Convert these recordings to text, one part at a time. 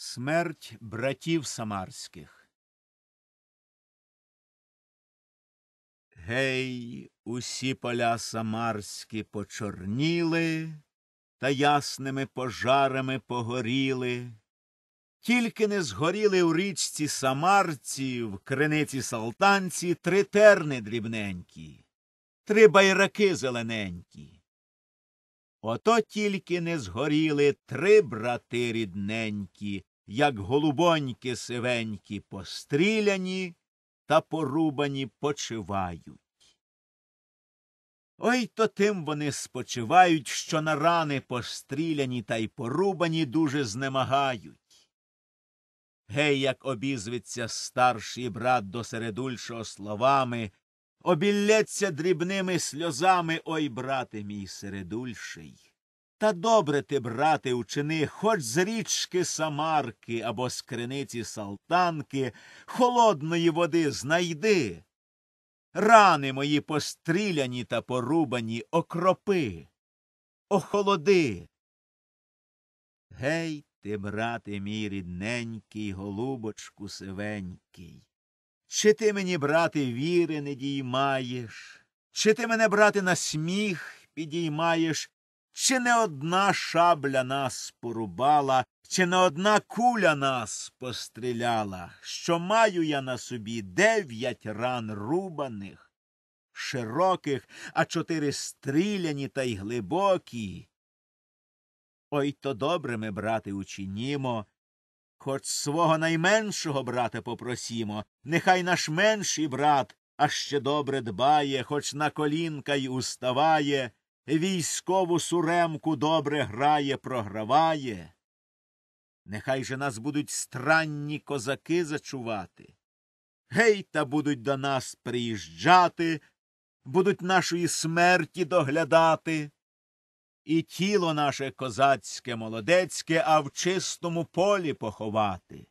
Смерть братів самарських. Гей, усі поля самарські почорніли та ясними пожарами погоріли, тільки не згоріли у річці самарці, в криниці салтанці три терни дрібненькі, три байраки зелененькі. Ото тільки не згоріли три брати рідненькі, як голубоньки сивенькі, постріляні та порубані почивають. Ой то тим вони спочивають, що на рани постріляні та й порубані дуже знемагають. Гей, як обізвиться старший брат до середульшого словами, обіллеться дрібними сльозами, ой, брате мій середульший. Та добре ти, брате, учини, хоч з річки самарки або з криниці салтанки, холодної води знайди. Рани мої постріляні та порубані окропи, охолоди. Гей ти, брате мій рідненький, голубочку сивенький, чи ти мені, брате, віри не діймаєш, чи ти мене, брате, на сміх підіймаєш? Чи не одна шабля нас порубала, чи не одна куля нас постріляла, що маю я на собі дев'ять ран рубаних, широких, а чотири стріляні та й глибокі. Ой то добре ми, брате, учинімо, хоч свого найменшого брата попросімо, нехай наш менший брат, а ще добре дбає, хоч на колінка й уставає військову суремку добре грає, програває. Нехай же нас будуть странні козаки зачувати. Гей, та будуть до нас приїжджати, будуть нашої смерті доглядати. І тіло наше козацьке молодецьке, а в чистому полі поховати.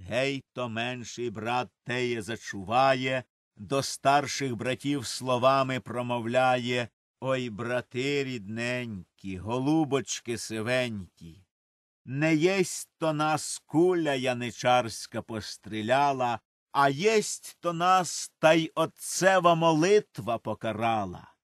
Гей, то менший брат теє зачуває, до старших братів словами промовляє Ой, брати рідненькі, голубочки сивенькі. Не єсть то нас куля яничарська постріляла, а єсть то нас та й отцева молитва покарала.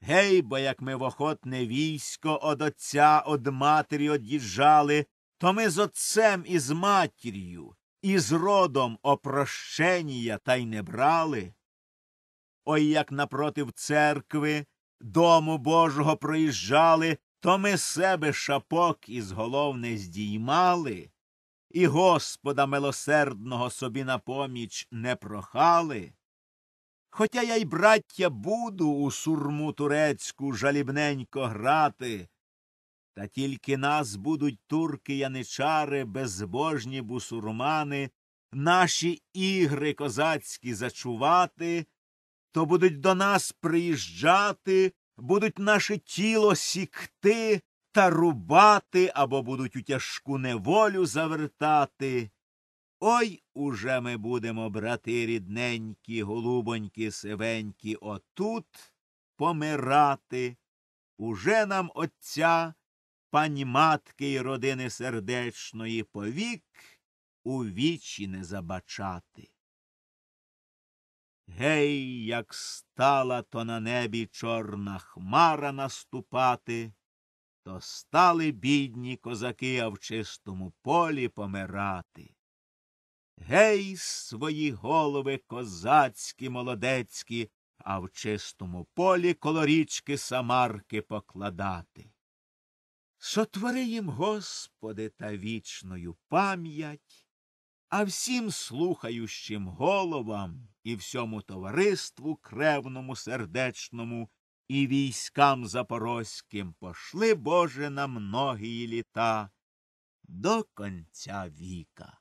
Гей, бо як ми в охотне військо од отця од матері од'їжджали, то ми з отцем і з матір'ю із родом опрощення та й не брали. Ой як напротив церкви дому Божого проїжджали, то ми себе шапок із голов не здіймали, і Господа милосердного собі на поміч не прохали. Хотя я й, браття, буду у сурму турецьку жалібненько грати, та тільки нас будуть турки яничари, безбожні бусурмани, наші ігри козацькі зачувати, то будуть до нас приїжджати, будуть наше тіло сікти та рубати або будуть у тяжку неволю завертати. Ой уже ми будемо, брати рідненькі, голубонькі, сивенькі, отут помирати. Уже нам отця пані матки і родини сердечної повік у вічі не забачати. Гей, як стала то на небі чорна хмара наступати, то стали бідні козаки а в чистому полі помирати. Гей, свої голови козацькі молодецькі, а в чистому полі коло річки самарки покладати. Сотвори їм, Господи, та вічною пам'ять, а всім слухаючим головам і всьому товариству кревному сердечному і військам запорозьким пошли, Боже, на многії літа до конця віка.